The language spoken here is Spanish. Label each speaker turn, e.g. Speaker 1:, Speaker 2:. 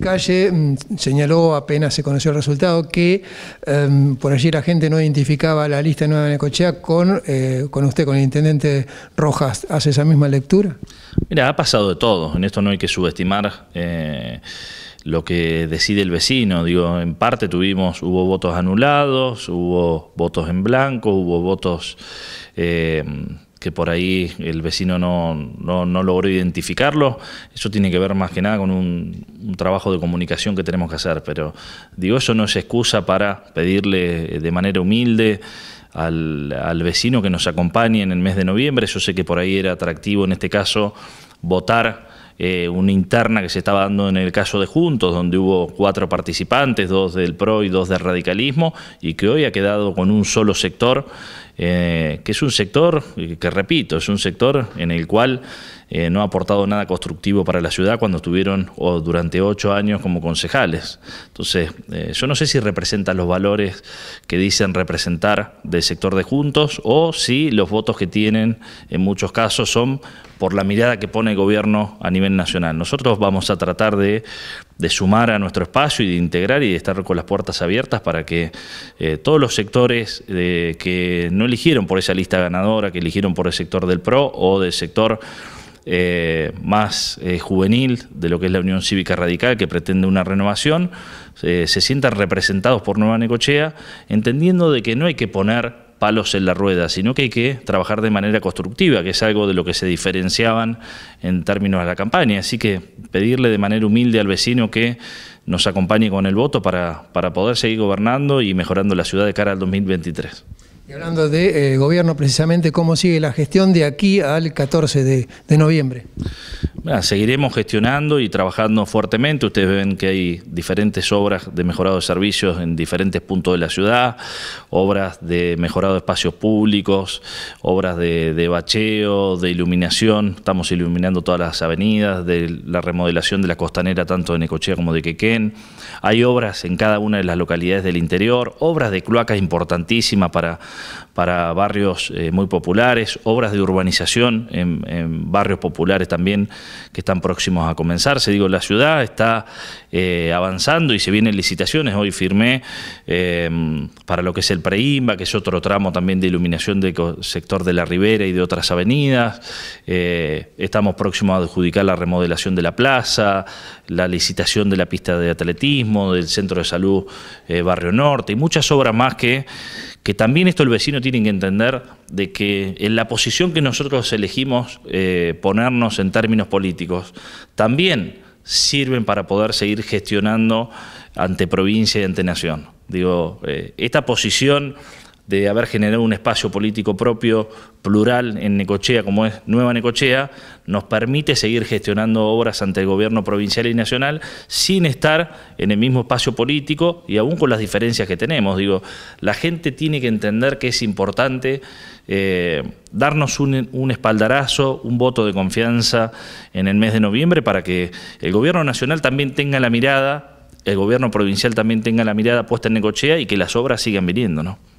Speaker 1: Calle mm, señaló apenas se conoció el resultado que em, por allí la gente no identificaba la lista nueva de Necochea con, eh, con usted, con el intendente Rojas. ¿Hace esa misma lectura?
Speaker 2: Mira, ha pasado de todo. En esto no hay que subestimar. Eh, lo que decide el vecino, digo, en parte tuvimos, hubo votos anulados, hubo votos en blanco, hubo votos eh, que por ahí el vecino no, logró identificarlo. Eso tiene que ver más que nada con un, trabajo de comunicación que tenemos que hacer, pero digo, eso no es excusa para pedirle de manera humilde al, vecino que nos acompañe en el mes de noviembre. Yo sé que por ahí era atractivo en este caso votar. Eh, una interna que se estaba dando en el caso de Juntos, donde hubo cuatro participantes, dos del PRO y dos del radicalismo, y que hoy ha quedado con un solo sector eh, que es un sector, que repito, es un sector en el cual eh, no ha aportado nada constructivo para la ciudad cuando estuvieron o durante ocho años como concejales. Entonces, eh, yo no sé si representan los valores que dicen representar del sector de Juntos o si los votos que tienen en muchos casos son por la mirada que pone el gobierno a nivel nacional. Nosotros vamos a tratar de de sumar a nuestro espacio y de integrar y de estar con las puertas abiertas para que eh, todos los sectores eh, que no eligieron por esa lista ganadora, que eligieron por el sector del PRO o del sector eh, más juvenil de lo que es la Unión Cívica Radical, que pretende una renovación, se sientan representados por Nueva Necochea, entendiendo de que no hay que poner palos en la rueda, sino que hay que trabajar de manera constructiva, que es algo de lo que se diferenciaban en términos de la campaña. Así que pedirle de manera humilde al vecino que nos acompañe con el voto para, para poder seguir gobernando y mejorando la ciudad de cara al 2023.
Speaker 1: Y hablando de eh, gobierno, precisamente, ¿cómo sigue la gestión de aquí al 14 de noviembre?
Speaker 2: seguiremos gestionando y trabajando fuertemente. Ustedes ven que hay diferentes obras de mejorado de servicios en diferentes puntos de la ciudad, obras de mejorado de espacios públicos, obras de, bacheo, de iluminación. Estamos iluminando todas las avenidas, de la remodelación de la costanera tanto de Necochea como de Quequén. Hay obras en cada una de las localidades del interior, obras de cloacas importantísimas para, barrios eh, muy populares, obras de urbanización en barrios populares también que están próximos a comenzar. Se Digo, la ciudad está eh, avanzando y se vienen licitaciones. Hoy firmé em, para lo que es el Preimba, que es otro tramo también de iluminación del sector de la Ribera y de otras avenidas. Eh, estamos próximos a adjudicar la remodelación de la plaza, la licitación de la pista de atletismo, del centro de salud eh, Barrio Norte y muchas obras más que también esto el vecino tiene que entender de que en la posición que nosotros elegimos eh, ponernos en términos políticos, también sirven para poder seguir gestionando ante provincia y ante nación. Digo, eh, esta posición de haber generado un espacio político propio, plural en Necochea, como es Nueva Necochea, nos permite seguir gestionando obras ante el gobierno provincial y nacional sin estar en el mismo espacio político y aún con las diferencias que tenemos. Digo, la gente tiene que entender que es importante eh, darnos un, espaldarazo, un voto de confianza en el mes de noviembre para que el gobierno nacional también tenga la mirada, el gobierno provincial también tenga la mirada puesta en Necochea y que las obras sigan viniendo, ¿no?